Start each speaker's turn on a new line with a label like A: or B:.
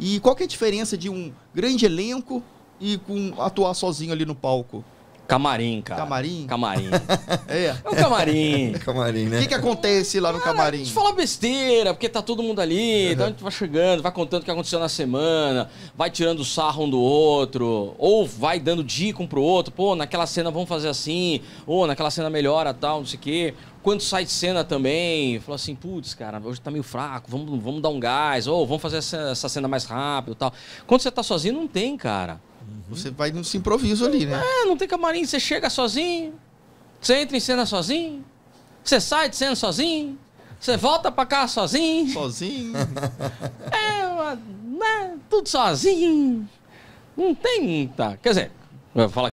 A: E qual que é a diferença de um grande elenco e com atuar sozinho ali no palco?
B: Camarim, cara. Camarim? Camarim. é. é um camarim. É camarim, né? O que, que
A: acontece lá no camarim? A
B: gente fala besteira, porque tá todo mundo ali, uhum. então a gente vai chegando, vai contando o que aconteceu na semana, vai tirando sarro um do outro, ou vai dando dica um pro outro, pô, naquela cena vamos fazer assim, ou naquela cena melhora tal, não sei o quê. Quando sai de cena também, fala assim, putz, cara, hoje tá meio fraco, vamos, vamos dar um gás, ou vamos fazer essa, essa cena mais rápido tal. Quando você tá sozinho, não tem, cara. Você vai no improviso ali, né? É, não tem camarim. Você chega sozinho, você entra em cena sozinho, você sai de cena sozinho, você volta pra cá sozinho. Sozinho. é, né? Tudo sozinho. Não tem tá? Quer dizer, eu vou falar